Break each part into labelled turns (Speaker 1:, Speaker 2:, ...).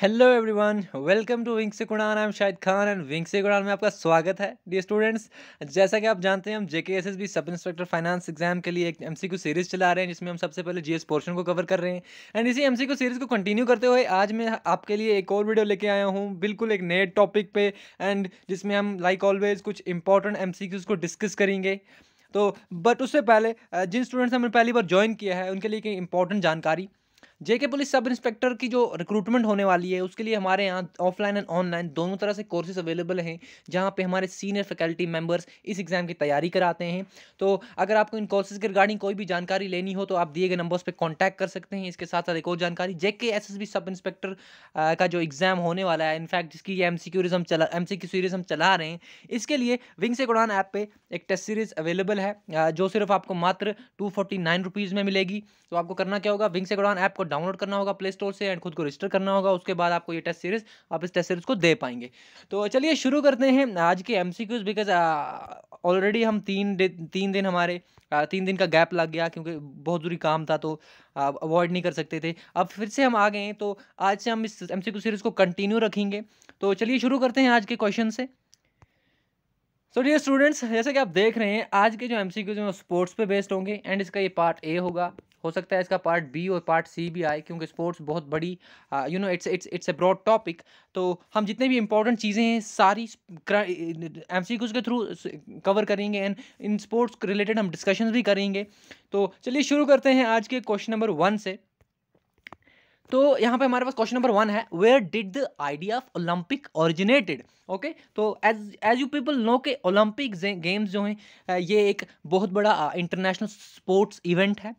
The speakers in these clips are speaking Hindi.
Speaker 1: Hello everyone welcome to Wings Quran I am Shahid Khan and Wings Quran में आपका स्वागत है डी स्टूडेंट्स जैसा कि आप जानते हैं हम JK S S B sub inspector finance exam के लिए एक एम सी क्यू सीरीज़ चला रहे हैं जिसमें हम सबसे पहले जी एस पोर्शन को कवर कर रहे हैं एंड इसी एम सी क्यू सीरीज़ को कंटिन्यू करते हुए आज मैं आपके लिए एक और वीडियो लेके आया हूँ बिल्कुल एक नए टॉपिक पे एंड जिसमें हम लाइक like ऑलवेज कुछ इंपॉर्टेंट एम सी क्यूज़ को डिस्कस करेंगे तो बट उससे पहले जिन स्टूडेंट्स ने हमने पहली बार ज्वाइन किया है उनके लिए एक इंपॉर्टेंट जानकारी जेके पुलिस सब इंस्पेक्टर की जो रिक्रूटमेंट होने वाली है उसके लिए हमारे यहाँ ऑफलाइन एंड ऑनलाइन दोनों तरह से कोर्सेज अवेलेबल हैं जहाँ पे हमारे सीनियर फैकल्टी मेम्बर्स इस एग्ज़ाम की तैयारी कराते हैं तो अगर आपको इन कोर्सेज़ के रिगार्डिंग कोई भी जानकारी लेनी हो तो आप दिए गए नंबर्स पर कॉन्टैक्ट कर सकते हैं इसके साथ साथ एक और जानकारी जेके एस सब इंस्पेक्टर का जो एग्ज़ाम होने वाला है इनफैक्ट जिसकी एम सी हम चला एम सी सीरीज़ हम चला रहे हैं इसके लिए विंग से उड़ान ऐप पर एक टेस्ट सीरीज़ अवेलेबल है जो सिर्फ आपको मात्र टू फोर्टी नाइन रुपीज़ में मिलेगी तो आपको करना क्या होगा विंग से उड़ान ऐप को डाउनलोड करना होगा प्ले स्टोर से एंड खुद को रजिस्टर करना होगा उसके बाद आपको ये टेस्ट सीरीज आप इस टेस्ट सीरीज को दे पाएंगे तो चलिए शुरू करते हैं आज के एम बिकॉज ऑलरेडी हम तीन तीन दिन हमारे तीन दिन का गैप लग गया क्योंकि बहुत जरूरी काम था तो अवॉइड नहीं कर सकते थे अब फिर से हम आ गए हैं तो आज से हम इस एम सीरीज़ को कंटिन्यू रखेंगे तो चलिए शुरू करते हैं आज के क्वेश्चन से सो डियर स्टूडेंट्स जैसे कि आप देख रहे हैं आज के जो एम सी क्यूज हैं वो स्पोर्ट्स पे बेस्ड होंगे एंड इसका ये पार्ट ए होगा हो सकता है इसका पार्ट बी और पार्ट सी भी आए क्योंकि स्पोर्ट्स बहुत बड़ी you know it's it's it's a broad topic तो हम जितने भी इंपॉर्टेंट चीज़ें हैं सारी एम सी के थ्रू कवर करेंगे एंड इन स्पोर्ट्स रिलेटेड हम डिस्कशन भी करेंगे तो चलिए शुरू करते हैं आज के क्वेश्चन नंबर वन से तो यहाँ पे हमारे पास क्वेश्चन नंबर वन है where did the idea of Olympic originated okay तो as as you people know के ओलंपिक गेम्स जो हैं ये एक बहुत बड़ा इंटरनेशनल स्पोर्ट्स इवेंट है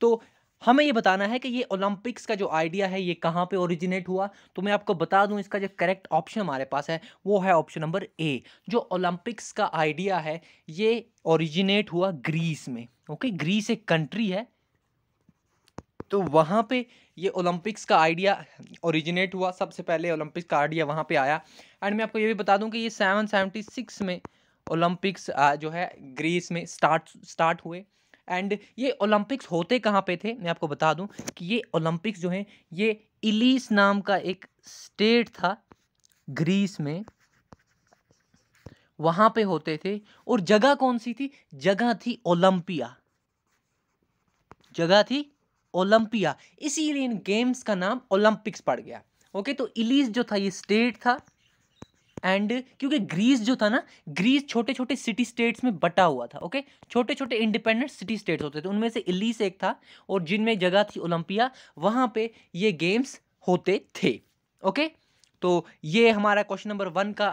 Speaker 1: तो हमें ये बताना है कि ये ओलंपिक्स का जो आइडिया है ये कहाँ पे ओरिजिनेट हुआ तो मैं आपको बता दूँ इसका जो करेक्ट ऑप्शन हमारे पास है वो है ऑप्शन नंबर ए जो ओलंपिक्स का आइडिया है ये ओरिजिनेट हुआ ग्रीस में ओके ग्रीस एक कंट्री है तो वहाँ पे ये ओलंपिक्स का आइडिया ओरिजिनेट हुआ सबसे पहले ओलंपिक्स का आइडिया वहाँ पर आया एंड मैं आपको ये भी बता दूँ कि ये सेवन सेवेंटी सिक्स में ओलंपिक्स जो है ग्रीस में स्टार्ट स्टार्ट हुए एंड ये ओलंपिक्स होते कहाँ पे थे मैं आपको बता दूं कि ये ओलंपिक्स जो हैं ये इलीस नाम का एक स्टेट था ग्रीस में वहाँ पे होते थे और जगह कौन सी थी जगह थी ओलंपिया जगह थी ओलंपिया इसीलिए इन गेम्स का नाम ओलंपिक्स पड़ गया ओके तो इलीस जो था ये स्टेट था एंड क्योंकि ग्रीस जो था ना ग्रीस छोटे छोटे सिटी स्टेट्स में बटा हुआ था ओके छोटे छोटे इंडिपेंडेंट सिटी स्टेट्स होते थे उनमें से इलीस एक था और जिनमें जगह थी ओलंपिया वहाँ पे ये गेम्स होते थे ओके तो ये हमारा क्वेश्चन नंबर वन का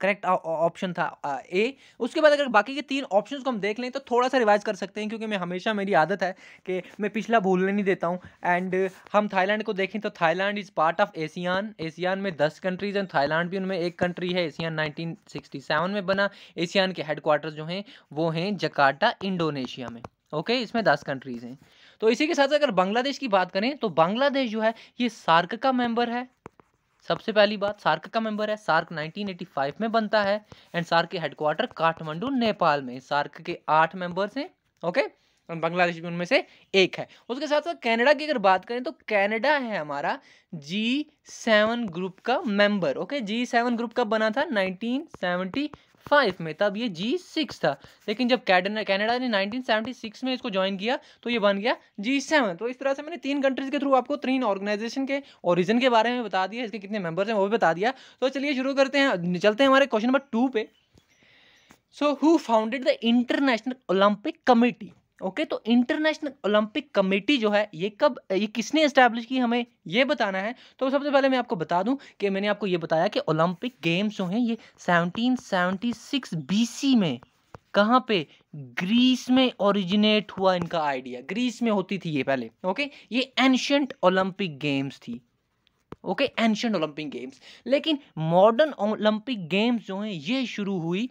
Speaker 1: करेक्ट ऑप्शन था ए उसके बाद अगर बाकी के तीन ऑप्शन को हम देख लें तो थोड़ा सा रिवाइज कर सकते हैं क्योंकि मैं हमेशा मेरी आदत है कि मैं पिछला भूलने नहीं देता हूँ एंड हम थाईलैंड को देखें तो Thailand is part of ASEAN ASEAN में दस कंट्रीज़ एंड थाईलैंड भी उनमें एक कंट्री है एशियान नाइनटीन में बना एशियान के हेडक्वार्टर्स जो हैं वो हैं जकार्टा इंडोनेशिया में ओके okay, इसमें दस कंट्रीज़ हैं तो इसी के साथ अगर बांग्लादेश की बात करें तो बांग्लादेश जो है ये सार्क का मेंबर है सबसे पहली बात सार्क का मेंबर है सार्क 1985 में बनता है एंड सार्क के हेडक्वार्टर काठमांडू नेपाल में सार्क के आठ मेंबर्स हैं ओके और बांग्लादेश भी उनमें से एक है उसके साथ साथ कनाडा की अगर बात करें तो कनाडा है हमारा जी सेवन ग्रुप का member okay G seven group का बना था सेवनटी फाइव में तब ये जी सिक्स था लेकिन जब कैडना कैनेडा ने नाइनटीन सिक्स में इसको ज्वाइन किया तो ये बन गया जी सेवन तो इस तरह से मैंने तीन कंट्रीज़ के थ्रू आपको तीन ऑर्गेनाइजेशन के ओरिजिन के बारे में बता दिया इसके कितने मेंबर्स हैं वो भी बता दिया तो चलिए शुरू करते हैं चलते हैं हमारे क्वेश्चन नंबर टू पे so who founded the International Olympic Committee okay तो इंटरनेशनल ओलंपिक कमेटी जो है ये कब ये किसने इस्टेब्लिश की हमें ये बताना है तो सबसे पहले मैं आपको बता दूं कि मैंने आपको ये बताया कि ओलंपिक गेम्स जो हैं ये 1776 बीसी में कहाँ पे ग्रीस में ओरिजिनेट हुआ इनका आइडिया ग्रीस में होती थी ये पहले ओके ये एनशियंट ओलंपिक गेम्स थी ओके एनशियंट ओलंपिक गेम्स लेकिन मॉडर्न ओलंपिक गेम्स जो हैं ये शुरू हुई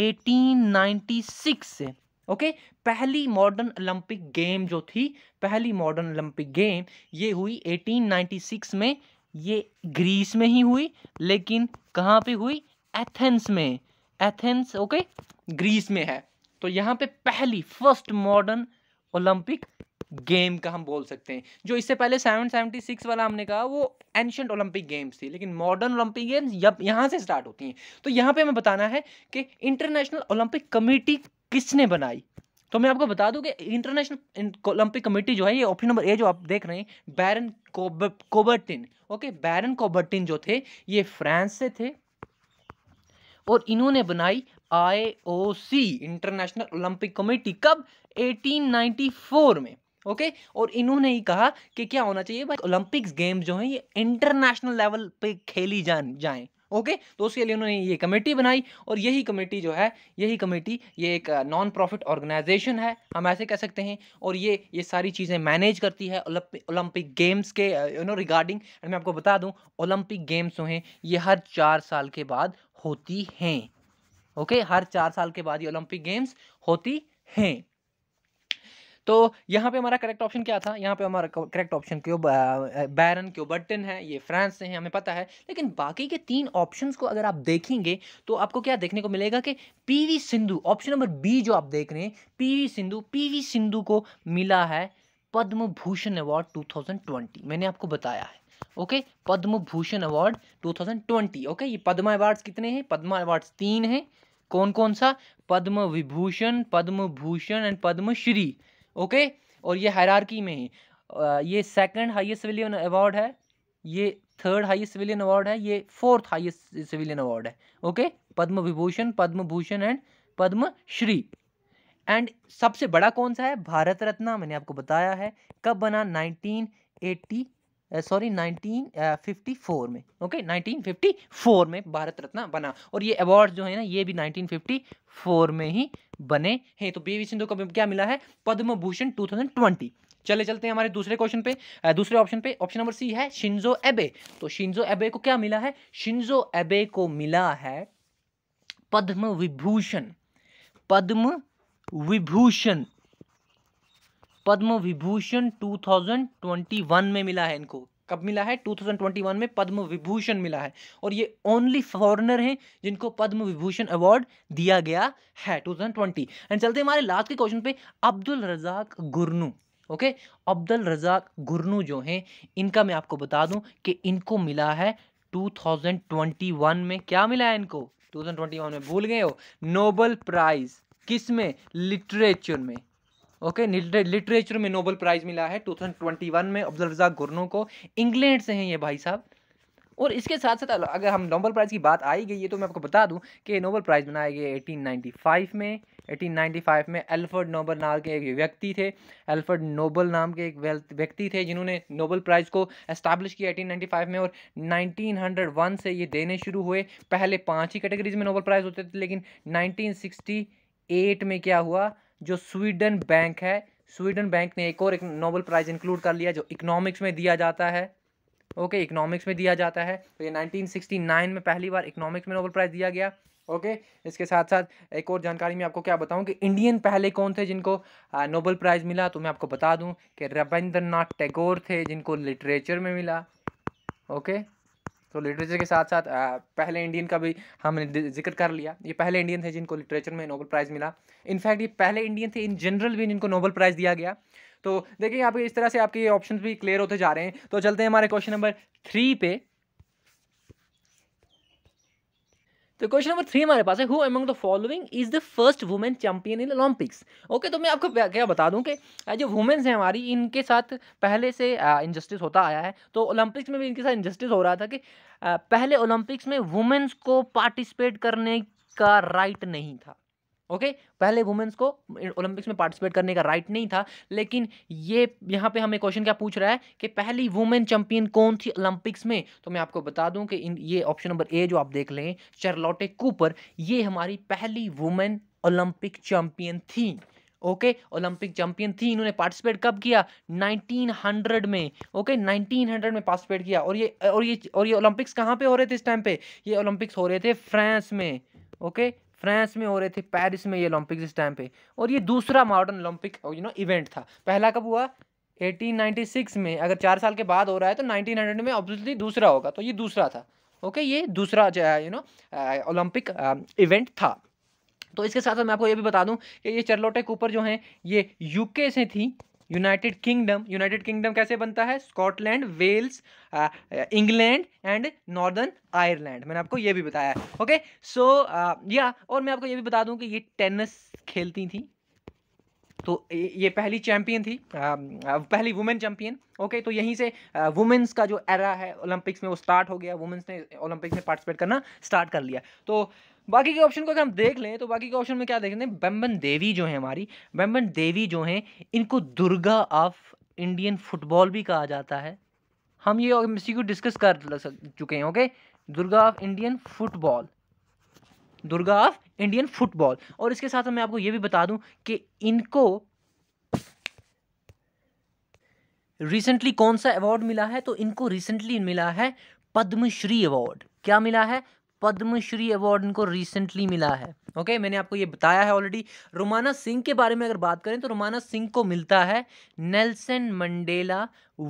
Speaker 1: 1896 से ओके पहली मॉडर्न ओलंपिक गेम जो थी पहली मॉडर्न ओलंपिक गेम ये हुई 1896 में ये ग्रीस में ही हुई लेकिन कहाँ पे हुई एथेंस में एथेंस ओके ग्रीस में है तो यहाँ पे पहली फर्स्ट मॉडर्न ओलंपिक गेम का हम बोल सकते हैं जो इससे पहले 776 वाला हमने कहा वो एंशंट ओलंपिक गेम्स थी लेकिन मॉडर्न ओलंपिक गेम्स यहाँ से स्टार्ट होती हैं तो यहाँ पे हमें बताना है कि इंटरनेशनल ओलंपिक कमेटी किसने बनाई तो मैं आपको बता दूं कि इंटरनेशनल ओलंपिक कमेटी जो है ये ऑप्शन नंबर ए जो आप देख रहे हैं Baron Coubertin okay Baron Coubertin जो थे ये फ्रांस से थे और इन्होंने बनाई आईओसी इंटरनेशनल ओलंपिक कमेटी कब 1894 में ओके okay? और इन्होंने ही कहा कि क्या होना चाहिए भाई ओलंपिक्स गेम्स जो हैं ये इंटरनेशनल लेवल पे खेली जान जाएं ओके तो उसके लिए उन्होंने ये कमेटी बनाई और यही कमेटी जो है यही कमेटी ये एक नॉन प्रॉफिट ऑर्गेनाइजेशन है हम ऐसे कह सकते हैं और ये ये सारी चीज़ें मैनेज करती है ओलंपिक गेम्स के यू नो रिगार्डिंग एंड मैं आपको बता दूँ ओलंपिक गेम्स जो हैं ये हर चार साल के बाद होती हैं ओके हर चार साल के बाद ये ओलंपिक गेम्स होती हैं तो यहाँ पे हमारा करेक्ट ऑप्शन क्या था यहाँ पे हमारा करेक्ट ऑप्शन क्यों बैरन बटन है ये फ्रांस से हैं हमें पता है लेकिन बाकी के तीन ऑप्शन को अगर आप देखेंगे तो आपको क्या देखने को मिलेगा कि PV Sindhu option number B जो आप देख रहे हैं पीवी सिंधु पीवी सिंधु को मिला है पद्म भूषण अवार्ड टू मैंने आपको बताया है okay Padma Bhushan award 2020 okay ये पद्म अवार्ड्स कितने हैं पद्म अवार्ड्स तीन हैं कौन कौन सा पद्म विभूषण पद्म भूषण एंड पद्मश्री ओके और ये हैरारकी में है ये सेकंड हाईएस्ट सिविलियन अवार्ड है ये थर्ड हाईएस्ट सिविलियन अवार्ड है ये फोर्थ हाईएस्ट सिविलियन अवार्ड है okay Padma Vibhushan Padma Bhushan and Padma Shri and सबसे बड़ा कौन सा है भारत रत्न मैंने आपको बताया है कब बना nineteen sorry nineteen fifty four में ओके नाइनटीन फिफ्टी फोर में भारत रत्न बना और ये अवार्ड जो है ना ये भी नाइनटीन फिफ्टी फोर में ही बने हैं तो बी सिंधु को क्या मिला है Padma Bhushan two thousand twenty चले चलते हैं हमारे दूसरे क्वेश्चन पे uh, दूसरे ऑप्शन पे ऑप्शन नंबर सी है शिंजो एबे तो शिंजो एबे को क्या मिला है शिंजो एबे को मिला है पद्म विभूषण पद्म विभूषण पद्म विभूषण 2021 में मिला है इनको कब मिला है 2021 में पद्म विभूषण मिला है और ये ओनली फॉरनर हैं जिनको पद्म विभूषण अवार्ड दिया गया है 2020 एंड चलते हमारे लास्ट के क्वेश्चन पे Abdulrazak Gurnah okay okay? Abdulrazak Gurnah जो हैं इनका मैं आपको बता दूं कि इनको मिला है 2021 में क्या मिला है इनको 2021 में भूल गए हो नोबल प्राइज़ किस में लिटरेचर में ओके लिटरेचर में नोबल प्राइज मिला है 2021 में अब्दुल रजाक़ गुरनो को इंग्लैंड से हैं ये भाई साहब और इसके साथ साथ अगर हम नोबल प्राइज़ की बात आई गई है तो मैं आपको बता दूं कि नोबल प्राइज़ बनाए गए 1895 में 1895 में एल्फर्ड नोबल नाम के एक व्यक्ति थे एल्फर्ड नोबल नाम के एक व्यक्ति थे जिन्होंने नोबल प्राइज़ को एस्टैब्लिश किया 1895 में और 1901 से ये देने शुरू हुए पहले पाँच ही कैटेगरीज में नोबल प्राइज़ होते थे लेकिन नाइनटीन में क्या हुआ जो स्वीडन बैंक है स्वीडन बैंक ने एक और एक नोबल प्राइज़ इंक्लूड कर लिया जो इकोनॉमिक्स में दिया जाता है ओके okay, इकोनॉमिक्स में दिया जाता है तो ये 1969 में पहली बार इकोनॉमिक्स में नोबल प्राइज़ दिया गया ओके okay, इसके साथ साथ एक और जानकारी मैं आपको क्या बताऊं कि इंडियन पहले कौन थे जिनको नोबल प्राइज़ मिला तो मैं आपको बता दूं कि रविंद्रनाथ टैगोर थे जिनको लिटरेचर में मिला ओके okay? तो लिटरेचर के साथ साथ पहले इंडियन का भी हमने जिक्र कर लिया ये पहले इंडियन थे जिनको लिटरेचर में नोबल प्राइज़ मिला इनफैक्ट ये पहले इंडियन थे इन जनरल भी जिनको नोबल प्राइज़ दिया गया तो देखिए यहाँ पे इस तरह से आपके ऑप्शन भी क्लियर होते जा रहे हैं तो चलते हैं हमारे क्वेश्चन नंबर थ्री पे तो क्वेश्चन नंबर थ्री हमारे पास है who among the following is the first women champion in Olympics okay तो मैं आपको क्या बता दूं कि जो वुमेन्स हैं हमारी इनके साथ पहले से इनजस्टिस होता आया है तो ओलंपिक्स में भी इनके साथ इनजस्टिस हो रहा था कि पहले ओलंपिक्स में वुमेन्स को पार्टिसिपेट करने का राइट नहीं था ओके पहले वुमेंस को ओलंपिक्स में पार्टिसिपेट करने का राइट नहीं था लेकिन ये यहाँ पे हमें क्वेश्चन क्या पूछ रहा है कि पहली वुमेन चैंपियन कौन थी ओलंपिक्स में तो मैं आपको बता दूं कि इन ये ऑप्शन नंबर ए जो आप देख लें चरलोटे कूपर ये हमारी पहली वुमेन ओलंपिक चैंपियन थी ओके ओलंपिक चैंपियन थी इन्होंने पार्टिसिपेट कब किया 1900 में ओके okay, 1900 में पार्टिसिपेट किया और ये और ये और ये ओलंपिक्स कहाँ पे हो रहे थे इस टाइम पे ये ओलंपिक्स हो रहे थे फ्रांस में ओके okay? फ्रांस में हो रहे थे पेरिस में ये ओलंपिक इस टाइम पे और ये दूसरा modern Olympic you know event था पहला कब हुआ 1896 में अगर चार साल के बाद हो रहा है तो 1900 में ऑब्वियसली दूसरा होगा तो ये दूसरा था ओके ये दूसरा यू नो ओलंपिक इवेंट था तो इसके साथ मैं आपको ये भी बता दूं कि ये चरलोटे कूपर जो हैं ये यूके से थी यूनाइटेड किंगडम यूनाइटेड किंगडम कैसे बनता है Scotland Wales England and Northern Ireland मैंने आपको ये भी बताया ओके सो या और मैं आपको ये भी बता दूं कि ये टेनिस खेलती थी तो ये पहली चैंपियन थी पहली वुमेन चैंपियन ओके तो यहीं से वुमेन्स का जो एरा है ओलंपिक्स में वो स्टार्ट हो गया वुमेन्स ने ओलंपिक्स में पार्टिसिपेट करना स्टार्ट कर लिया तो बाकी के ऑप्शन को अगर हम देख लें तो बाकी के ऑप्शन में क्या देख लें बैम्बन देवी जो है हमारी बेम्बन देवी जो हैं इनको दुर्गा ऑफ इंडियन फुटबॉल भी कहा जाता है हम ये इसी को डिस्कस कर चुके हैं okay Durga of Indian football Durga of Indian football और इसके साथ मैं आपको ये भी बता दूं कि इनको रिसेंटली कौन सा अवार्ड मिला है तो इनको रिसेंटली मिला है पद्मश्री अवार्ड क्या मिला है पद्मश्री अवार्ड इनको रिसेंटली मिला है ओके मैंने आपको ये बताया है ऑलरेडी रोमाना सिंह के बारे में अगर बात करें तो रोमाना सिंह को मिलता है Nelson Mandela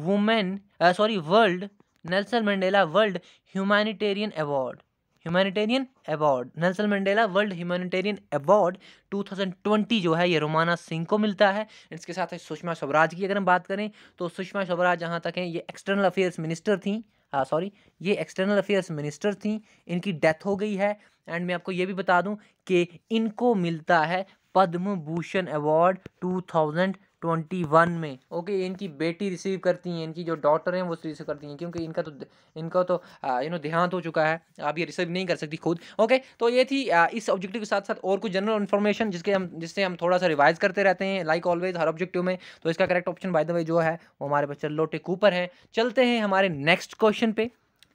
Speaker 1: women sorry world Nelson Mandela world humanitarian award humanitarian award Nelson Mandela world humanitarian award 2020 जो है ये रोमाना सिंह को मिलता है इसके साथ सुषमा स्वराज की अगर हम बात करें तो सुषमा स्वराज जहाँ तक हैं ये एक्सटर्नल अफेयर्स मिनिस्टर थी सॉरी हाँ, ये एक्सटर्नल अफेयर्स मिनिस्टर थी इनकी डेथ हो गई है एंड मैं आपको ये भी बता दूं कि इनको मिलता है Padma Bhushan award two thousand twenty one में ओके इनकी बेटी रिसीव करती हैं इनकी जो डॉटर हैं वो रिसीव करती हैं क्योंकि इनका तो इनका तो यू नो देहांत हो चुका है आप ये रिसीव नहीं कर सकती खुद ओके तो ये थी आ, इस ऑब्जेक्टिव के साथ साथ और कुछ जनरल इन्फॉर्मेशन जिसके हम जिससे हम थोड़ा सा रिवाइज करते रहते हैं लाइक ऑलवेज हर ऑब्जेक्टिव में तो इसका correct option by the way जो है वो हमारे बच्चे लोटे कूपर हैं चलते हैं हमारे नेक्स्ट क्वेश्चन पे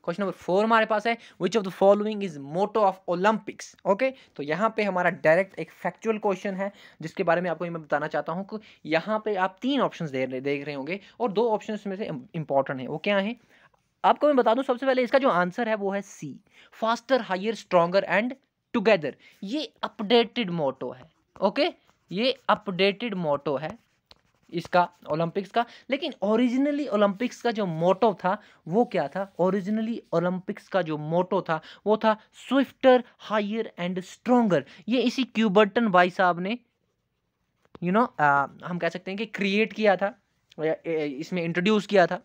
Speaker 1: क्वेश्चन नंबर फोर हमारे पास है which of the following is motto of Olympics okay तो यहाँ पे हमारा डायरेक्ट एक फैक्चुअल क्वेश्चन है जिसके बारे में आपको मैं बताना चाहता हूँ कि यहाँ पे आप तीन ऑप्शन दे रहे देख रहे होंगे और दो ऑप्शन में से इंपॉर्टेंट है वो क्या है आपको मैं बता दूं सबसे पहले इसका जो आंसर है वो है C faster higher stronger and together ये अपडेटेड मोटो है ओके ये अपडेटेड मोटो है इसका ओलंपिक्स का लेकिन ओरिजिनली ओलंपिक्स का जो मोटो था वो क्या था ओरिजिनली ओलंपिक्स का जो मोटो था वो था स्विफ्टर हायर एंड स्ट्रोंगर ये इसी क्यूबर्टन भाई साहब ने यू you नो know, हम कह सकते हैं कि क्रिएट किया था इसमें इंट्रोड्यूस किया था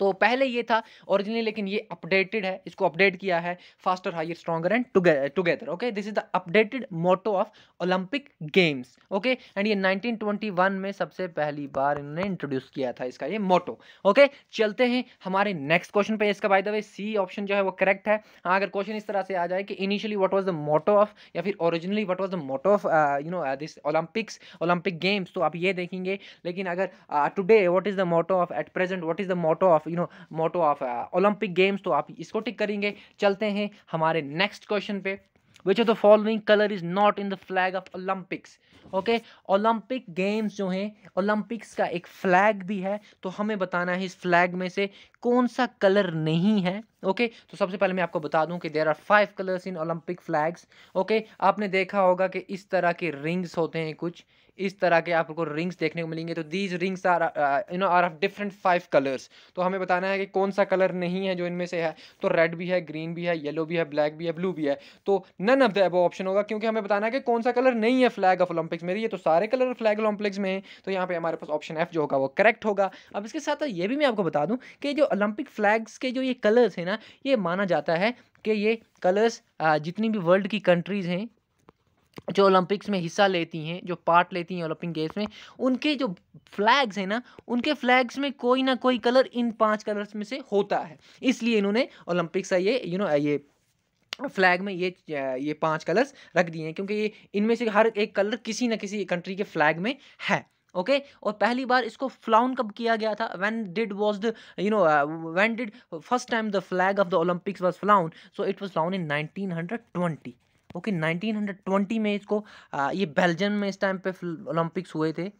Speaker 1: तो पहले ये था ओरिजिनली लेकिन ये अपडेटेड है इसको अपडेट किया है faster higher stronger and together okay this is the updated motto of Olympic games okay and ये 1921 में सबसे पहली बार इन्होंने इंट्रोड्यूस किया था इसका ये मोटो ओके okay? चलते हैं हमारे नेक्स्ट क्वेश्चन पे इसका by the way C option जो है वो करेक्ट है हाँ, अगर क्वेश्चन इस तरह से आ जाए कि initially what was the motto of या फिर originally what was the motto of you know this Olympics Olympic games तो आप ये देखेंगे लेकिन अगर today what is the motto of at present what is the motto of you know motto of Olympic games तो आप इसको टिक करेंगे चलते हैं हमारे नेक्स्ट क्वेश्चन पे which of the following colour is not in the flag of Olympics okay Olympic games जो हैं ओलंपिक्स का एक फ्लैग भी है तो हमें बताना है इस फ्लैग में से कौन सा कलर नहीं है ओके okay, तो सबसे पहले मैं आपको बता दूं कि there are five colours in Olympic flags okay आपने देखा होगा कि इस तरह के रिंग्स होते हैं कुछ इस तरह के आपको रिंग्स देखने को मिलेंगे तो these rings are you know are of different five colours तो हमें बताना है कि कौन सा कलर नहीं है जो इनमें से है तो रेड भी है ग्रीन भी है येलो भी है ब्लैक भी है ब्लू भी है तो none of the above option होगा क्योंकि हमें बताना है कि कौन सा कलर नहीं है फ्लैग ऑफ ओलंपिक्स में ये तो सारे कलर फ्लैग ओलंपिक्स में है तो यहाँ पर हमारे पास ऑप्शन एफ जो होगा वो करेक्ट होगा अब इसके साथ ये भी मैं आपको बता दूँ कि जो ओलंपिक फ्लैग्स के जो ये कलर्स हैं ना ये माना जाता है कि ये कलर्स जितनी भी वर्ल्ड की कंट्रीज़ हैं जो ओलंपिक्स में हिस्सा लेती हैं जो पार्ट लेती हैं ओलंपिक गेम्स में उनके जो फ्लैग्स हैं ना उनके फ्लैग्स में कोई ना कोई कलर इन पांच कलर्स में से होता है इसलिए इन्होंने ओलंपिक्स का ये यू नो ये फ्लैग में ये ये पांच कलर्स रख दिए हैं क्योंकि ये इनमें से हर एक कलर किसी ना किसी कंट्री के फ्लैग में है ओके okay? और पहली बार इसको फ्लाउन कब किया गया था when did was the you know when did first time the flag of the Olympics was flown so it was flown in 1920 okay okay, 1920 में इसको uh, ये बेल्जियम में इस टाइम पे ओलंपिक्स हुए थे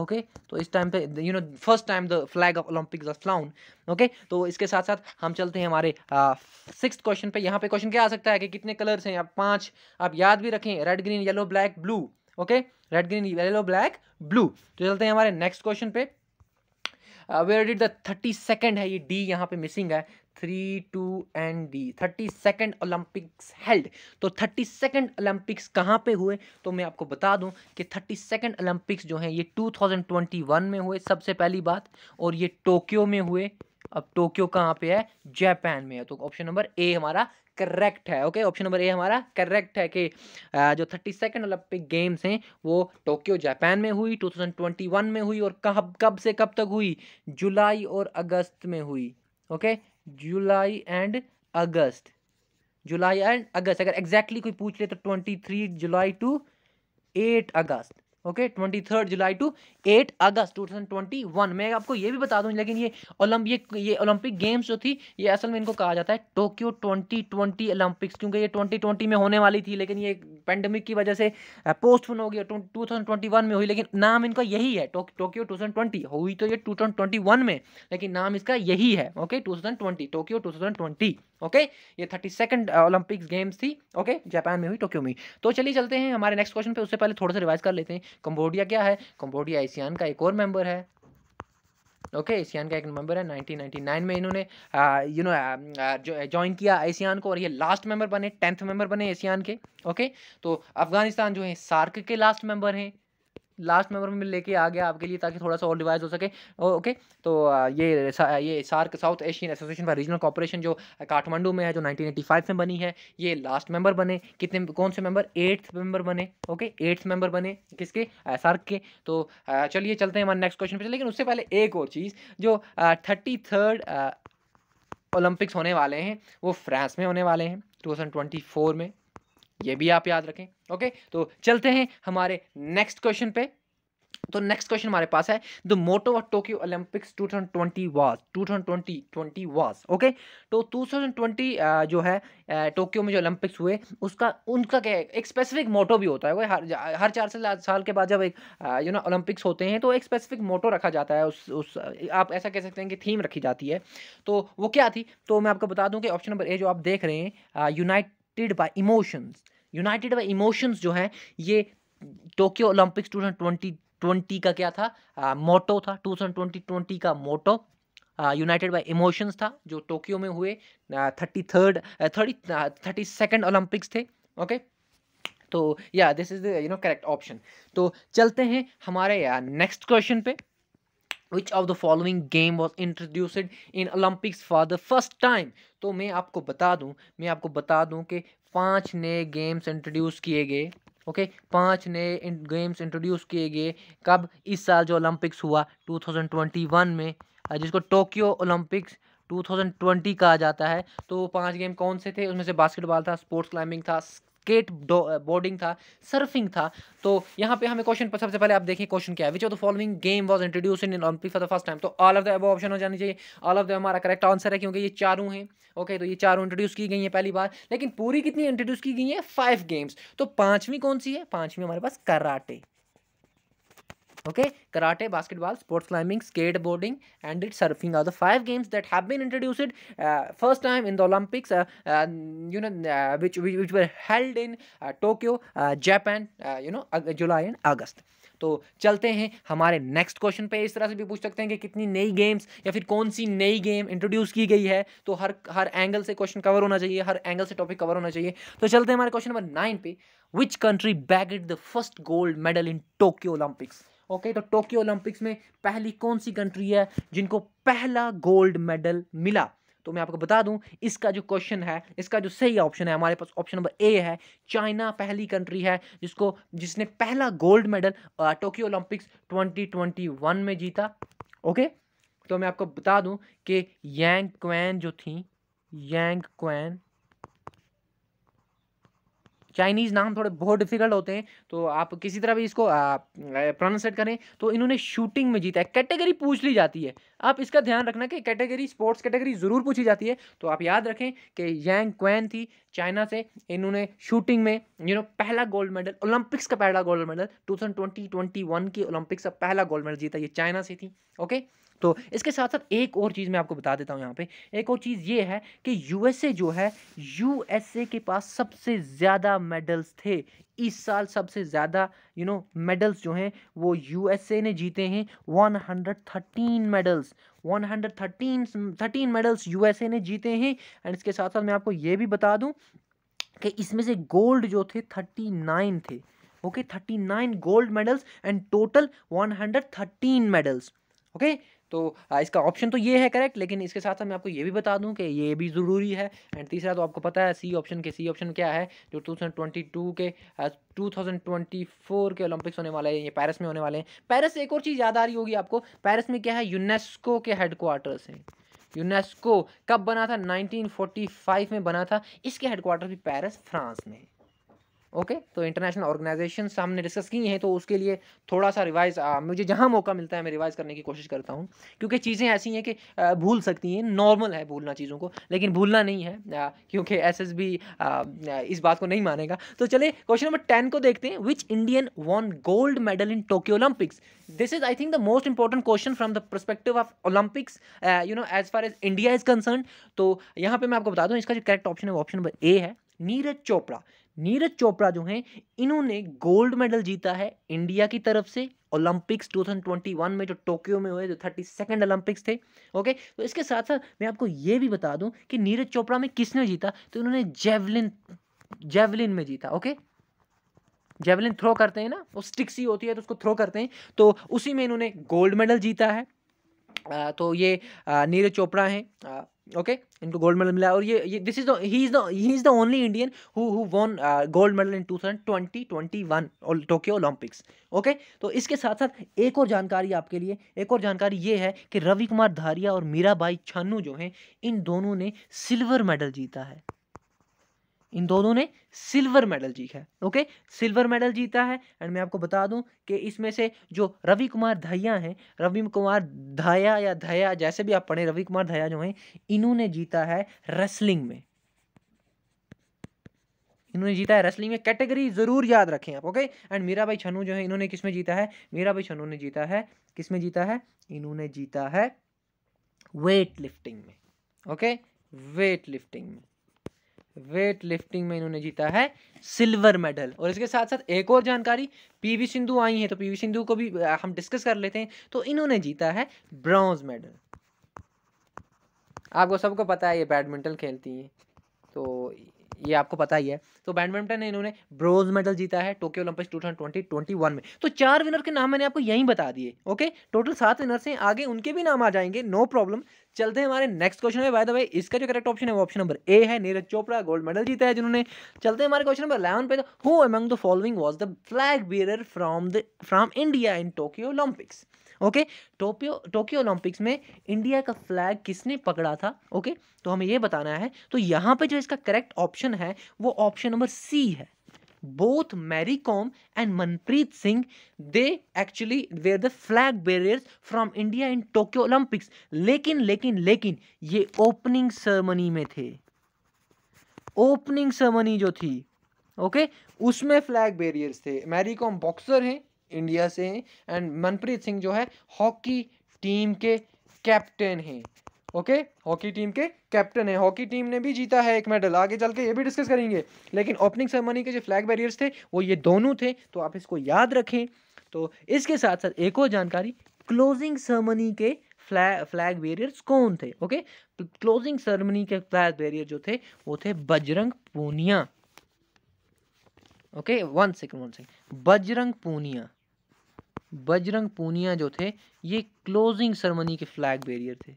Speaker 1: ओके okay? तो इस टाइम पे you know first time the flag of Olympics was flown okay तो इसके साथ साथ हम चलते हैं हमारे सिक्स uh, क्वेश्चन पे यहाँ पे क्वेश्चन क्या आ सकता है कि कितने कलर्स हैं आप पाँच आप याद भी रखें red green yellow black blue okay red green yellow black blue तो चलते हैं हमारे नेक्स्ट क्वेश्चन पे where did the thirty second है ये डी यहाँ पे मिसिंग है three two and the thirty second Olympics held तो थर्टी सेकेंड ओलंपिक्स कहाँ पे हुए तो मैं आपको बता दूं कि थर्टी सेकेंड ओलंपिक्स जो हैं ये टू थाउजेंड ट्वेंटी वन में हुए सबसे पहली बात और ये टोक्यो में हुए अब टोक्यो कहाँ पे है जापान में है तो ऑप्शन नंबर ए हमारा करेक्ट है ओके ऑप्शन नंबर ए हमारा करेक्ट है कि जो थर्टी सेकेंड ओलंपिक गेम्स हैं वो टोक्यो जापान में हुई टू थाउजेंड ट्वेंटी वन में हुई और कब कब से कब तक हुई जुलाई और अगस्त में हुई okay July and August July and August अगर एग्जैक्टली exactly कोई पूछ ले तो twenty three July to eight August okay twenty third July to eight August two thousand twenty one मैं आपको ये भी बता दूं लेकिन ये ओलंपिक ये ओलंपिक गेम्स जो थी ये असल में इनको कहा जाता है टोक्यो ट्वेंटी ट्वेंटी ओलंपिक्स क्योंकि ये ट्वेंटी ट्वेंटी में होने वाली थी लेकिन ये पेंडेमिक की वजह से पोस्टपोन हो गया टू में हुई लेकिन नाम इनका यही है टोक्यो टू हुई तो ये टू में लेकिन नाम इसका यही है okay to Tokyo to okay ये थर्टी सेकेंड ओलंपिक्स गेम्स थी ओके जापान में हुई टोक्यो में तो चलिए चलते हैं हमारे नेक्स्ट क्वेश्चन पे उससे पहले थोड़ा सा रिवाइज कर लेते हैं कंबोडिया क्या है कंबोडिया एशियान का एक और मेंबर है ओके okay, एशियान का एक मेंबर है 1999 में इन्होंने यू नो जो ज्वाइन किया एशियान को और ये लास्ट मेंबर बने टेंथ मेंबर बने एशियान के ओके okay? तो अफगानिस्तान जो है सार्क के लास्ट मेंबर हैं लास्ट नंबर में लेके आ गया आपके लिए ताकि थोड़ा सा और रिवाइज हो सके ओके तो ये ये SAARC South Asian Association for Regional Cooperation जो काठमांडू में है जो 1985 में बनी है ये लास्ट मेंबर बने कितने कौन से मेंबर एट्थ मेंबर बने ओके एट्थ मेंबर बने किसके सार्क के तो चलिए चलते हैं हमारे नेक्स्ट क्वेश्चन पर लेकिन उससे पहले एक और चीज़ जो थर्टी थर्ड ओलंपिक्स होने वाले हैं वो फ्रांस में होने वाले हैं 2024 में ये भी आप याद रखें ओके तो चलते हैं हमारे नेक्स्ट क्वेश्चन पे तो नेक्स्ट क्वेश्चन हमारे पास है the motto of Tokyo Olympics 2020 was two 20 was okay तो 2020 uh, जो है टोक्यो uh, में जो ओलंपिक्स हुए उसका उनका क्या है एक स्पेसिफिक मोटो भी होता है हर हर चार से साल के बाद जब एक यू नो ओलंपिक्स होते हैं तो एक स्पेसिफिक मोटो रखा जाता है उस उस आप ऐसा कह सकते हैं कि थीम रखी जाती है तो वो क्या थी तो मैं आपको बता दूँ कि ऑप्शन नंबर ए जो आप देख रहे हैं unite uh, united by emotions united by emotions जो है ये टोक्यो ओलंपिक्स टू ट्वेंटी का क्या था मोटो था टू थाउजेंड ट्वेंटी का मोटो यूनाइटेड बाय इमोशंस था जो टोक्यो में हुए thirty third thirty thirty second Olympics थे ओके okay? तो या this is the you know correct option तो चलते हैं हमारे नेक्स्ट क्वेश्चन पे which of the following game was introduced in olympics for the first time तो मैं आपको बता दूँ मैं आपको बता दूँ कि पाँच नए गेम्स इंट्रोड्यूस किए गए ओके पांच नए गेम्स इंट्रोड्यूस किए गए कब इस साल जो ओलंपिक्स हुआ 2021 में जिसको टोक्यो ओलंपिक्स 2020 कहा जाता है तो पाँच पांच गेम कौन से थे उसमें से बास्केटबॉल था स्पोर्ट्स क्लाइंबिंग था स्केट बोर्डिंग था सर्फिंग था तो यहाँ पे हमें क्वेश्चन सबसे पहले आप देखें क्वेश्चन क्या है which of the following game was introduce in Olympic for the first time तो ऑल ऑफ द अब ऑप्शन हो जानी चाहिए ऑल ऑफ द हमारा करेक्ट आंसर है क्योंकि ये चारों हैं ओके तो ये चारों इंट्रोड्यूस की गई हैं पहली बार लेकिन पूरी कितनी इंट्रोड्यूस की गई हैं फाइव गेम्स तो पांचवीं कौन सी है पाँचवीं हमारे पास karate okay karate basketball sports climbing skateboarding and surfing are the five games that have been introduced uh, first time in the olympics uh, uh, you know which, which were held in tokyo japan you know july and august तो चलते हैं हमारे नेक्स्ट क्वेश्चन पे इस तरह से भी पूछ सकते हैं कि कितनी नई गेम्स या फिर कौन सी नई गेम इंट्रोड्यूस की गई है तो हर हर एंगल से क्वेश्चन कवर होना चाहिए हर एंगल से टॉपिक कवर होना चाहिए तो चलते हैं हमारे क्वेश्चन नंबर नाइन पे which country bagged the first gold medal in Tokyo Olympics okay तो टोक्यो ओलंपिक्स में पहली कौन सी कंट्री है जिनको पहला गोल्ड मेडल मिला तो मैं आपको बता दूं इसका जो क्वेश्चन है इसका जो सही ऑप्शन है हमारे पास ऑप्शन नंबर ए है चाइना पहली कंट्री है जिसको जिसने पहला गोल्ड मेडल टोक्यो ओलंपिक्स 2021 में जीता ओके तो मैं आपको बता दूं कि यांग क्वैन जो थी यांग क्वैन चाइनीज़ नाम थोड़े बहुत डिफिकल्ट होते हैं तो आप किसी तरह भी इसको प्रोनाउंसेट करें तो इन्होंने शूटिंग में जीता है कैटेगरी पूछ ली जाती है आप इसका ध्यान रखना कि कैटेगरी स्पोर्ट्स कैटेगरी ज़रूर पूछी जाती है तो आप याद रखें कि यांग क्वैन थी चाइना से इन्होंने शूटिंग में यू नो पहला गोल्ड मेडल ओलंपिक्स का पहला gold medal two thousand twenty twenty one की ओलंपिक्स का पहला गोल्ड मेडल जीता ये चाइना से थी ओके तो इसके साथ साथ एक और चीज़ मैं आपको बता देता हूँ यहाँ पे एक और चीज़ ये है कि यूएसए जो है यूएसए के पास सबसे ज़्यादा मेडल्स थे इस साल सबसे ज़्यादा यू नो मेडल्स जो हैं वो यूएसए ने जीते हैं 113 मेडल्स 113 थर्टीन मेडल्स यूएसए ने जीते हैं एंड इसके साथ साथ मैं आपको ये भी बता दूँ कि इसमें से गोल्ड जो थे 39 थे okay 39 gold medals and total 113 medals okay तो इसका ऑप्शन तो ये है करेक्ट लेकिन इसके साथ साथ मैं आपको ये भी बता दूं कि ये भी ज़रूरी है एंड तीसरा तो आपको पता है सी ऑप्शन के सी ऑप्शन क्या है जो टू के टू के ओलंपिक्स होने वाले हैं ये पेरिस में होने वाले हैं पेरिस एक और चीज़ याद आ रही होगी आपको पेरिस में क्या है यूनेस्को के हेडक्वार्टर्स हैं यूनेस्को कब बना था नाइनटीन में बना था इसके हेडकोार्टर भी पैरिस फ्रांस में है ओके तो इंटरनेशनल ऑर्गेनाइजेशन हमने डिस्कस की हैं तो उसके लिए थोड़ा सा रिवाइज मुझे जहाँ मौका मिलता है मैं रिवाइज करने की कोशिश करता हूँ क्योंकि चीज़ें ऐसी हैं कि भूल सकती हैं नॉर्मल है भूलना चीज़ों को लेकिन भूलना नहीं है आ, क्योंकि एस एस बी इस बात को नहीं मानेगा तो चले क्वेश्चन नंबर टेन को देखते हैं which Indian won gold medal in Tokyo Olympics this is I think the most important question from the perspective of Olympics you know as far as India is concern तो यहाँ पर मैं आपको बता दूँ इसका जो करेक्ट ऑप्शन है वो ऑप्शन नंबर ए है नीरज चोपड़ा नीरज चोपड़ा जो हैं इन्होंने गोल्ड मेडल जीता है इंडिया की तरफ से ओलंपिक्स 2021 में जो टोक्यो में हुए जो थर्टी सेकेंड ओलंपिक्स थे ओके तो इसके साथ साथ मैं आपको ये भी बता दूं कि नीरज चोपड़ा में किसने जीता तो इन्होंने जेवलिन जेवलिन में जीता ओके जेवलिन थ्रो करते हैं ना वो स्टिक्स ही होती है तो उसको थ्रो करते हैं तो उसी में इन्होंने गोल्ड मेडल जीता है आ, तो ये नीरज चोपड़ा हैं ओके okay? इनको गोल्ड मेडल मिला और ये ये this is he is the he is the only Indian who who won gold medal in 2020 twenty one Tokyo Olympics okay तो इसके साथ साथ एक और जानकारी आपके लिए एक और जानकारी ये है कि रवि कुमार धारिया और मीराबाई छानू जो हैं इन दोनों ने सिल्वर मेडल जीता है इन दोनों ने सिल्वर मेडल जीता है ओके सिल्वर मेडल जीता है एंड मैं आपको बता दूं कि इसमें से जो रवि कुमार धैया हैं रवि कुमार धाया या धया जैसे भी आप पढ़े रवि कुमार धया जो हैं इन्होंने जीता है रेसलिंग में इन्होंने जीता है रेसलिंग में कैटेगरी जरूर याद रखें आप ओके एंड मीरा भाई छनू जो है इन्होंने किस में जीता है मीरा भाई छनू ने जीता है किस में जीता है इन्होंने जीता है वेट लिफ्टिंग में ओके वेट लिफ्टिंग में वेट लिफ्टिंग में इन्होंने जीता है सिल्वर मेडल और इसके साथ साथ एक और जानकारी पीवी सिंधु आई है तो पीवी सिंधु को भी हम डिस्कस कर लेते हैं तो इन्होंने जीता है ब्रॉन्ज मेडल आपको सबको पता है ये बैडमिंटन खेलती हैं तो ये आपको पता ही है तो बैडमिंटन इन्होंने ब्रोज मेडल जीता है टोक्यो ओलंपिक्स टू थाउजेंड में तो चार विनर के नाम मैंने आपको यहीं बता दिए ओके टोटल सात विनर्स हैं आगे उनके भी नाम आ जाएंगे नो प्रॉब्लम चलते हैं हमारे नेक्स्ट क्वेश्चन में बाय द वे इसका जो करेक्ट ऑप्शन है वो ऑप्शन नंबर ए है नीरज चोपड़ा गोल्ड मेडल जीता है जिन्होंने चलते हैं हमारे क्वेश्चन नंबर इलेवन पे तो who among the following was the flag bearer from the from India in Tokyo Olympics okay Tokyo Tokyo Olympics में इंडिया का फ्लैग किसने पकड़ा था ओके तो हमें यह बताना है तो यहाँ पर जो इसका करेक्ट ऑप्शन है वो ऑप्शन नंबर सी है both Mary Kom and Manpreet Singh they actually were the flag bearers from India in Tokyo Olympics लेकिन लेकिन लेकिन ये ओपनिंग सेरेमनी में थे ओपनिंग सेरेमनी जो थी ओके okay? उसमें फ्लैग बेरियर्स थे मैरी कॉम बॉक्सर हैं इंडिया से हैं एंड मनप्रीत सिंह जो है हॉकी टीम के कैप्टन हैं ओके हॉकी टीम के कैप्टन है हॉकी टीम ने भी जीता है एक मेडल आगे चल के ये भी डिस्कस करेंगे लेकिन ओपनिंग सेरेमनी के जो फ्लैग बैरियर्स थे वो ये दोनों थे तो आप इसको याद रखें तो इसके साथ साथ एक और जानकारी क्लोजिंग सेरेमनी के फ्लैग फ्लैग बैरियर्स कौन थे ओके क्लोजिंग तो सेरेमनी के फ्लैग बैरियर जो थे वो थे Bajrang Punia okay one second one second Bajrang Punia Bajrang Punia जो थे ये क्लोजिंग सेरेमनी के फ्लैग बेरियर थे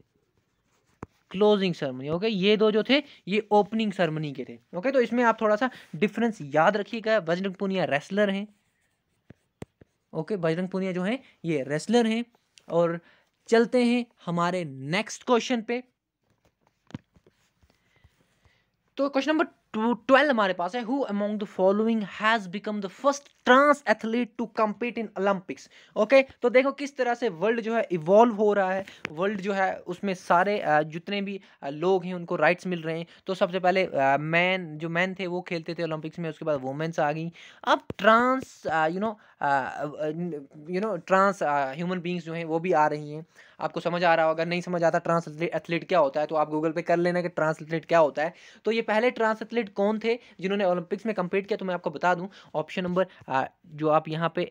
Speaker 1: क्लोजिंग सेरेमनी ओके ये दो जो थे ये ओपनिंग सेरेमनी के थे ओके तो इसमें आप थोड़ा सा डिफरेंस याद रखिएगा बजरंग पूनिया रेसलर हैं ओके बजरंग पूनिया जो हैं ये रेसलर हैं और चलते हैं हमारे नेक्स्ट क्वेश्चन पे तो क्वेश्चन नंबर ट्वेल्व हमारे पास है who among the following has become the first trans athlete to compete in Olympics okay तो देखो किस तरह से वर्ल्ड जो है इवॉल्व हो रहा है वर्ल्ड जो है उसमें सारे जितने भी लोग हैं उनको राइट्स मिल रहे हैं तो सबसे पहले मैन जो मैन थे वो खेलते थे ओलंपिक्स में उसके बाद वुमेन्स आ गई अब trans you know you know trans human beings जो हैं वो भी आ रही हैं आपको समझ आ रहा होगा नहीं समझ आता ट्रांस एथलीट क्या होता है तो आप गूगल पे कर लेना कि ट्रांस एथलीट क्या होता है तो ये पहले ट्रांस एथलीट कौन थे जिन्होंने ओलंपिक्स में कम्पीट किया तो मैं आपको बता दूँ ऑप्शन नंबर जो आप यहाँ पे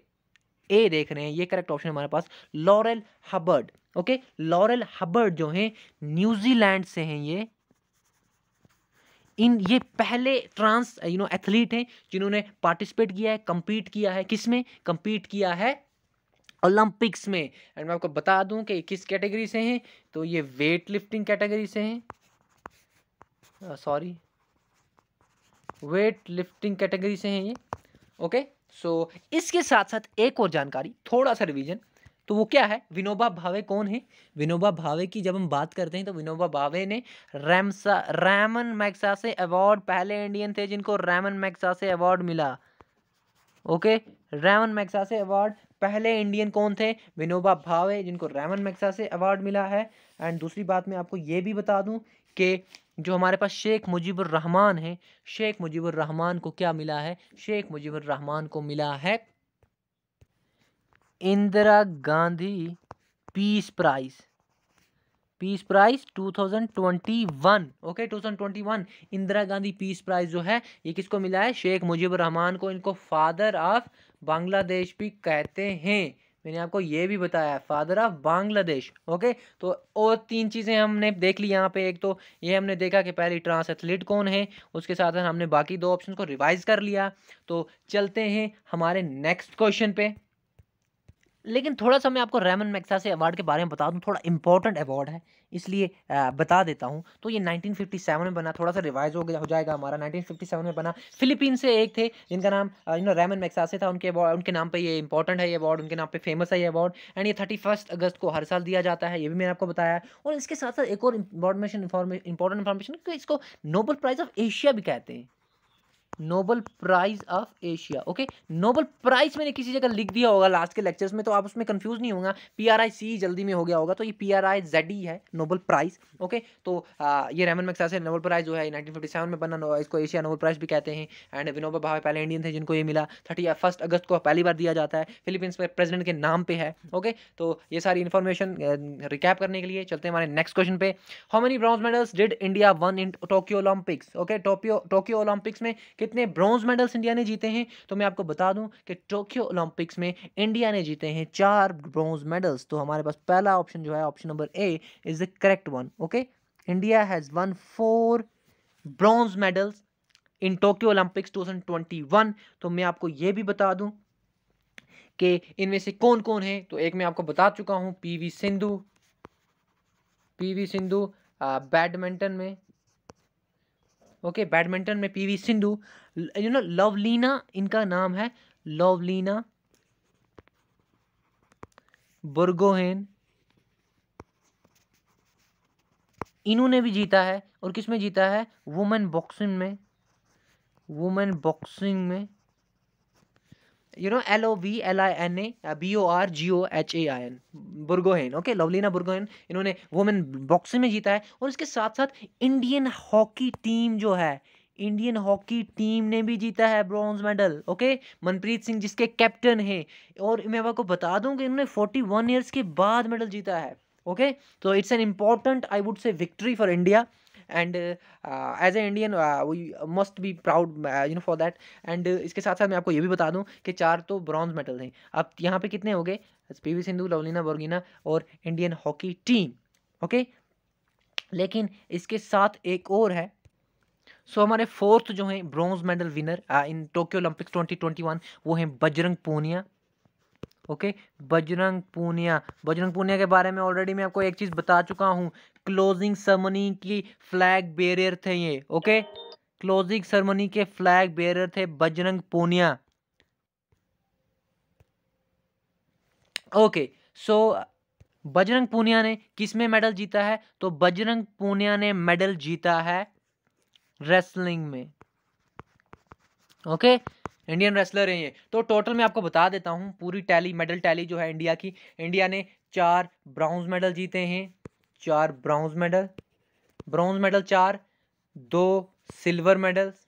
Speaker 1: ए देख रहे हैं ये करेक्ट ऑप्शन हमारे पास Laurel Hubbard okay Laurel Hubbard जो है न्यूजीलैंड से हैं ये इन ये पहले ट्रांस यू नो एथलीट हैं जिन्होंने पार्टिसिपेट किया है कंपीट किया है किस में कम्पीट किया है ओलंपिक्स में एंड मैं आपको बता दूं कि किस कैटेगरी से हैं तो ये वेट लिफ्टिंग कैटेगरी से हैं सॉरी वेट लिफ्टिंग कैटेगरी से हैं ये ओके okay? सो so, इसके साथ साथ एक और जानकारी थोड़ा सा रिवीजन तो वो क्या है विनोबा भावे कौन है विनोबा भावे की जब हम बात करते हैं तो विनोबा भावे ने रैमसा रैमन मैक्सा से अवार्ड पहले इंडियन थे जिनको रैमन मैक्सा से अवार्ड मिला ओके रैमन मैक्सा से अवार्ड पहले इंडियन कौन थे विनोबा भावे जिनको रैमन मैक्सा से अवार्ड मिला है एंड दूसरी बात मैं आपको ये भी बता दूं कि जो हमारे पास शेख रहमान है शेख रहमान को क्या मिला है शेख रहमान को मिला है Indira Gandhi peace prize peace prize 2021 okay 2021 Indira Gandhi peace prize जो है ये किसको मिला है शेख मुजीबर रहमान को इनको फादर ऑफ बांग्लादेश भी कहते हैं मैंने आपको ये भी बताया फादर ऑफ बांग्लादेश ओके तो और तीन चीज़ें हमने देख ली यहाँ पे एक तो ये हमने देखा कि पहली ट्रांस एथलीट कौन है उसके साथ हमने बाकी दो ऑप्शन को रिवाइज कर लिया तो चलते हैं हमारे नेक्स्ट क्वेश्चन पे लेकिन थोड़ा सा मैं आपको रेमन से अवार्ड के बारे में बता दूं थोड़ा इंपॉर्टेंट अवार्ड है इसलिए बता देता हूं तो ये 1957 में बना थोड़ा सा रिवाइज हो गया हो जाएगा हमारा 1957 में बना फिलीपीन से एक थे जिनका नाम यू नो रेमन से था उनके उनके नाम पे ये इंपॉर्टेंट है ये अवार्ड उनके नाम पर फेमस है ये अवार्ड एंड ये थर्टी अगस्त को हर साल दिया जाता है ये भी मैंने आपको बताया और इसके साथ साथ एक और इंफॉर्मेशन इंफॉर्मेशन इंपॉर्टेंट इन्फॉर्मेशन इसको नोबल प्राइज़ ऑफ एशिया भी कहते हैं Nobel prize of Asia okay Nobel prize मैंने किसी जगह लिख दिया होगा लास्ट के लेक्चर्स में तो आप उसमें कंफ्यूज नहीं होगा पी आर आई सी जल्दी में हो गया होगा तो ये P R I Z E है नोबल प्राइज ओके तो आ, ये रहमन मक्सा से नोबल प्राइज जो है नाइनटीन फिफ्टी सेवन में बना इसको एशिया नोबल प्राइज भी कहते हैं एंड विनोबा भावे पहले इंडियन थे जिनको ये मिला थर्टी फर्स्ट uh, अगस्त को पहली बार दिया जाता है फिलीपींस में प्रेजिडेंट के नाम पर है ओके okay? तो ये सारी इन्फॉर्मेशन रिकैप करने के लिए चलते हैं हमारे नेक्स्ट क्वेश्चन पे how many bronze medals did India won in Tokyo Olympics okay Tokyo Tokyo Olympics में कितने ब्रॉन्ज मेडल्स इंडिया ने जीते हैं तो मैं आपको बता दूं कि टोक्यो ओलंपिक्स में इंडिया ने जीते हैं चार ब्रॉन्ज मेडल्स तो हमारे पास पहला ऑप्शन जो है option number A is the correct one okay India has won four bronze medals in Tokyo Olympics 2021 तो मैं आपको ये भी बता दूं कि इनमें से कौन कौन है तो एक मैं आपको बता चुका हूं पीवी सिंधु पीवी सिंधु बैडमिंटन में ओके बैडमिंटन में पीवी सिंधु यू नो लवलीना इनका नाम है लवलीना बुरगोहेन इन्होंने भी जीता है और किस में जीता है वुमेन बॉक्सिंग में वुमेन बॉक्सिंग में you know L O V L I N A B O R G O H A I N Borgohain okay Lovlina Borgohain इन्होंने वुमेन बॉक्सिंग में जीता है और इसके साथ साथ इंडियन हॉकी टीम जो है इंडियन हॉकी टीम ने भी जीता है bronze medal okay Manpreet Singh जिसके कैप्टन हैं और मैं आपको बता दूं कि इन्होंने 41 इयर्स के बाद मेडल जीता है ओके तो it's an important I would say victory for India and as a Indian we must be proud you know for that and इसके साथ साथ मैं आपको ये भी बता दूँ कि चार तो ब्रॉन्ज मेडल हैं अब यहाँ पे कितने हो गए पी वी सिंधु लवलीना बोर्गिना और इंडियन हॉकी टीम ओके लेकिन इसके साथ एक और है सो so, हमारे फोर्थ जो हैं bronze medal winner in Tokyo Olympics 2021 वो हैं बजरंग पूनिया ओके okay? बजरंग पूनिया बजरंग पूनिया के बारे में ऑलरेडी मैं आपको एक चीज़ बता चुका हूँ क्लोजिंग सरमनी की फ्लैग बेरियर थे ये ओके क्लोजिंग सरमनी के फ्लैग बेरियर थे बजरंग पूनिया ओके सो बजरंग पूनिया ने किसमें मेडल जीता है तो बजरंग पूनिया ने मेडल जीता है रेसलिंग में ओके okay? इंडियन रेसलर हैं ये तो टोटल मैं आपको बता देता हूँ पूरी टैली मेडल टैली जो है इंडिया की इंडिया ने चार ब्राउन्ज मेडल जीते हैं चार ब्राउन्ज मेडल ब्राउन्ज मेडल चार दो silver medals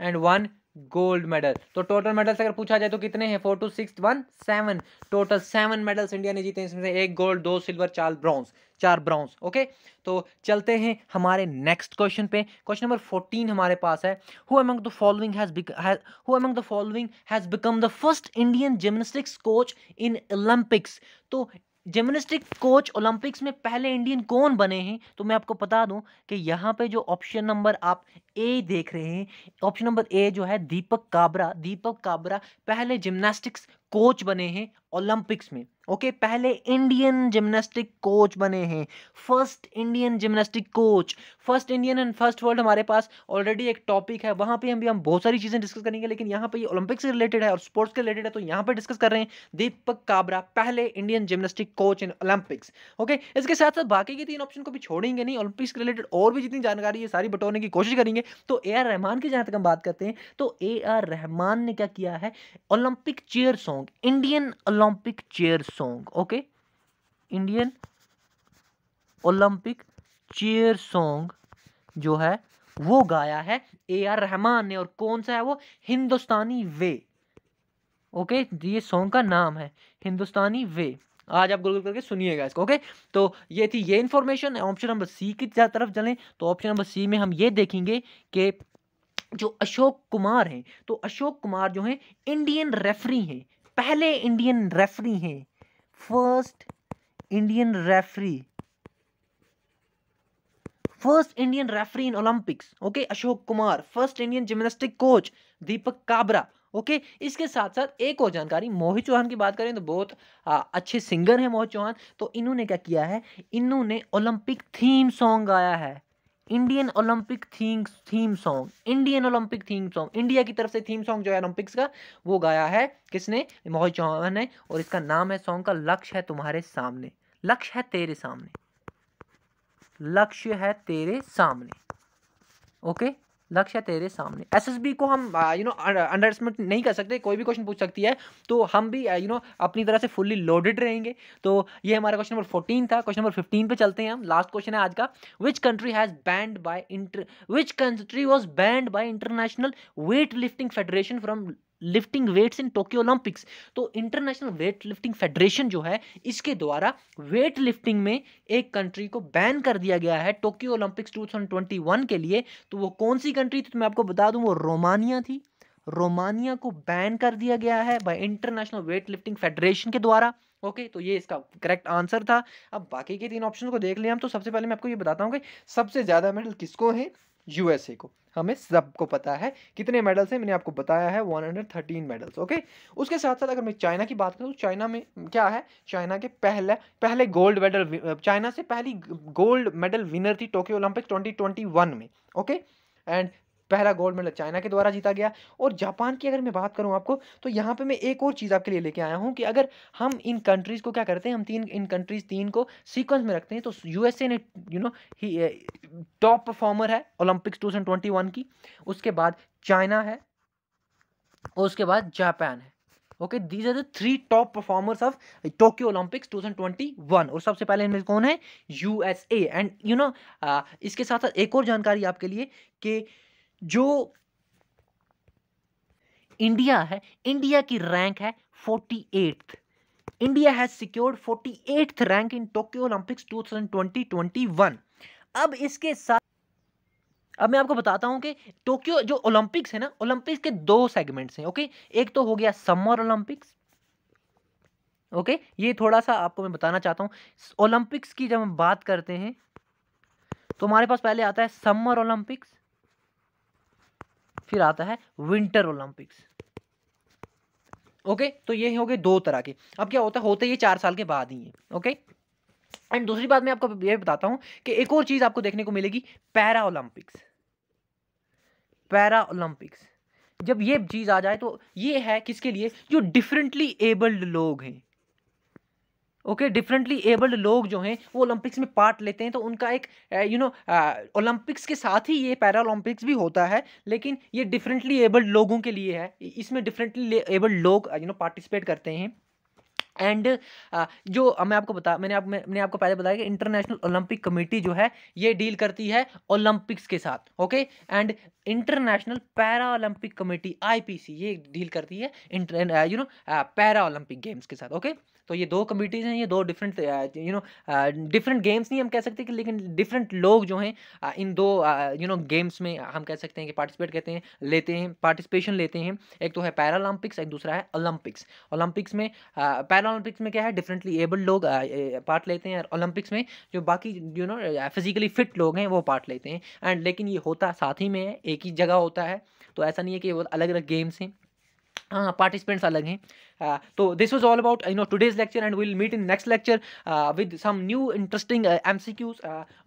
Speaker 1: and one gold medal तो टोटल मेडल्स अगर पूछा जाए तो कितने हैं four two six one seven total seven medals India ने जीते हैं इसमें से एक गोल्ड दो सिल्वर चार ब्रॉन्ज चार ब्रॉन्ज ओके तो चलते हैं हमारे नेक्स्ट क्वेश्चन पे क्वेश्चन नंबर फोर्टीन हमारे पास है who among the following has who among the following has become the first Indian gymnastics coach in Olympics तो जिम्नास्टिक कोच ओलंपिक्स में पहले इंडियन कौन बने हैं तो मैं आपको बता दूं कि यहाँ पे जो ऑप्शन नंबर आप ए देख रहे हैं ऑप्शन नंबर ए जो है दीपक काबरा दीपक काबरा पहले जिम्नास्टिक्स कोच बने हैं ओलंपिक्स में ओके पहले इंडियन जिम्नास्टिक कोच बने हैं first Indian gymnastic coach first Indian and first world हमारे पास ऑलरेडी एक टॉपिक है वहां पे हम भी हम बहुत सारी चीज़ें डिस्कस करेंगे लेकिन यहाँ पे ये ओलंपिक्स से रिलेटेड है और स्पोर्ट्स के रिलेटेड है तो यहाँ पे डिस्कस कर रहे हैं दीपक काबरा पहले Indian gymnastic coach in Olympics okay इसके साथ साथ बाकी के तीन ऑप्शन को भी छोड़ेंगे नहीं ओलंपिक्स के रिलेटेड और भी जितनी जानकारी है सारी बटोरने की कोशिश करेंगे तो ए आर रहमान की जहां तक हम बात करते हैं तो ए आर रहमान ने क्या किया है Olympic cheer song song Indian Olympic cheer song okay Indian Olympic cheer song जो है वो गाया है ए आर रहमान ने और कौन सा है वो हिंदुस्तानी वे ओके तो ये सॉन्ग का नाम है हिंदुस्तानी वे आज आप गूगल करके सुनिएगा इसको ओके तो ये थी ये इन्फॉर्मेशन ऑप्शन नंबर सी की तरफ चलें तो ऑप्शन नंबर सी में हम ये देखेंगे कि जो अशोक कुमार हैं तो अशोक कुमार जो हैं इंडियन रेफरी हैं पहले इंडियन रेफरी हैं first Indian referee first Indian referee in Olympics okay Ashok Kumar first Indian gymnastic coach Deepak Kabra okay okay, इसके साथ साथ एक और जानकारी मोहित चौहान की बात करें तो बहुत आ, अच्छे सिंगर हैं मोहित चौहान तो इन्होंने क्या किया है इन्होंने ओलंपिक थीम सॉन्ग गाया है Indian Olympic theme theme song Indian Olympic theme song India की तरफ से थीम सॉन्ग जो है ओलंपिक्स का वो गाया है किसने मोहित चौहान ने और इसका नाम है सॉन्ग का लक्ष्य है तुम्हारे सामने लक्ष्य है तेरे सामने लक्ष्य है तेरे सामने ओके लक्ष्य तेरे सामने एस एस बी को हम यू नो अंडर एस्टिमेट नहीं कर सकते कोई भी क्वेश्चन पूछ सकती है तो हम भी you uh, know you know, अपनी तरह से फुल्ली लोडेड रहेंगे तो ये हमारा क्वेश्चन नंबर फोर्टीन था क्वेश्चन नंबर फिफ्टीन पे चलते हैं हम लास्ट क्वेश्चन है आज का which country has banned by inter which country was banned by international weight lifting federation from lifting weights in Tokyo Olympics तो इंटरनेशनल वेट लिफ्टिंग फेडरेशन जो है इसके द्वारा वेट लिफ्टिंग में एक कंट्री को बैन कर दिया गया है टोक्यो ओलंपिक्स 2021 के लिए तो वो कौन सी कंट्री थी तो मैं आपको बता दूं वो रोमानिया थी रोमानिया को बैन कर दिया गया है by international weight lifting federation के द्वारा ओके तो ये इसका करेक्ट आंसर था अब बाकी के तीन ऑप्शन को देख लें हम तो सबसे पहले मैं आपको ये बताता हूँ कि सबसे ज़्यादा मेडल किसको है यूएसए को हमें सबको पता है कितने मेडल्स हैं मैंने आपको बताया है 113 मेडल्स ओके उसके साथ साथ अगर मैं चाइना की बात करूँ चाइना में क्या है चाइना के पहले पहले गोल्ड मेडल चाइना से पहली गोल्ड मेडल विनर थी टोक्यो ओलंपिक ट्वेंटी में ओके एंड पहला गोल्ड मेडल चाइना के द्वारा जीता गया और जापान की अगर मैं बात करूँ आपको तो यहाँ पर मैं एक और चीज़ आपके लिए लेके आया हूँ कि अगर हम इन कंट्रीज़ को क्या करते हैं हम तीन इन कंट्रीज़ तीन को सीक्वेंस में रखते हैं तो यूएसए ने यू नो टॉप परफॉर्मर है ओलंपिक्स टू की उसके बाद चाइना है और उसके बाद जापान है okay these are the three top performers of Tokyo Olympics 2021 और सबसे पहले इनमें कौन है यूएसए एंड यू नो इसके साथ साथ एक और जानकारी आपके लिए कि जो इंडिया है इंडिया की रैंक है forty eighth India has secured forty eighth rank in Tokyo Olympics two thousand twenty twenty one अब इसके साथ अब मैं आपको बताता हूं कि टोक्यो जो ओलंपिक्स है ना ओलंपिक्स के दो सेगमेंट्स हैं ओके एक तो हो गया समर ओलंपिक्स ओके ये थोड़ा सा आपको मैं बताना चाहता हूं ओलंपिक्स की जब हम बात करते हैं तो हमारे पास पहले आता है समर ओलंपिक्स फिर आता है विंटर ओलंपिक्स ओके तो ये हो गए दो तरह के अब क्या होता है होते ये चार साल के बाद ही है ओके एंड दूसरी बात मैं आपको ये बताता हूं कि एक और चीज़ आपको देखने को मिलेगी पैरा ओलंपिक्स पैरा ओलंपिक्स जब ये चीज़ आ जाए तो ये है किसके लिए जो डिफरेंटली एबल्ड लोग हैं ओके डिफरेंटली एबल्ड लोग जो हैं वो ओलंपिक्स में पार्ट लेते हैं तो उनका एक यू नो ओलंपिक्स के साथ ही ये पैरा ओलंपिक्स भी होता है लेकिन ये डिफरेंटली एबल्ड लोगों के लिए है इसमें डिफरेंटली एबल्ड लोग यू नो पार्टिसिपेट करते हैं एंड uh, जो मैं आपको बता मैंने आप मैंने आपको पहले बताया कि इंटरनेशनल ओलंपिक कमेटी जो है ये डील करती है ओलंपिक्स के साथ okay and international para Olympic committee IPC ये डील करती है you know para Olympic games के साथ ओके okay? तो ये दो कमिटीज़ हैं ये दो different you know different games नहीं हम कह सकते कि लेकिन डिफरेंट लोग जो हैं uh, इन दो यू नो गेम्स में हम कह सकते हैं कि पार्टिसिपेट करते हैं लेते हैं पार्टिसिपेशन लेते हैं एक तो है पैरालंपिक्स एक दूसरा है ओलंपिक्स ओलंपिक्स में पैरालंपिक्स में क्या है डिफरेंटली एबल्ड लोग पार्ट लेते हैं और ओलंपिक्स में जो बाकी यू नो फिजिकली फिट लोग हैं वो पार्ट लेते हैं एंड लेकिन ये होता साथ ही में एक एक ही जगह होता है तो ऐसा नहीं है कि अलग अलग गेम्स हैं हाँ पार्टिसिपेंट्स अलग हैं तो this was all about you know today's lecture and will meet in next lecture with some new interesting M C Qs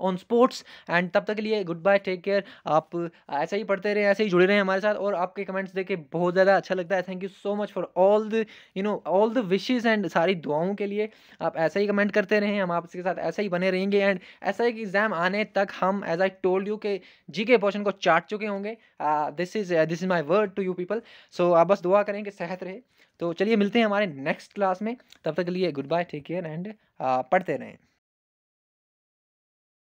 Speaker 1: on sports and तब तक के लिए गुड बाय टेक केयर आप uh, ऐसे ही पढ़ते रहें ऐसे ही जुड़े रहें हमारे साथ और आपके कमेंट्स देखे बहुत ज़्यादा अच्छा लगता है thank you so much for all the you know all the wishes and सारी दुआओं के लिए आप ऐसे ही कमेंट करते रहें हम आपके साथ ऐसे ही बने रहेंगे एंड ऐसा एक एग्ज़ाम आने तक हम एज आई टोल्ड यू के जी के पोर्शन को चाट चुके होंगे this is this is my word to you people so आप बस दुआ करें कि सेहत रहे तो चलिए मिलते हैं हमारे नेक्स्ट क्लास में तब तक के लिए good bye take care and पढ़ते रहें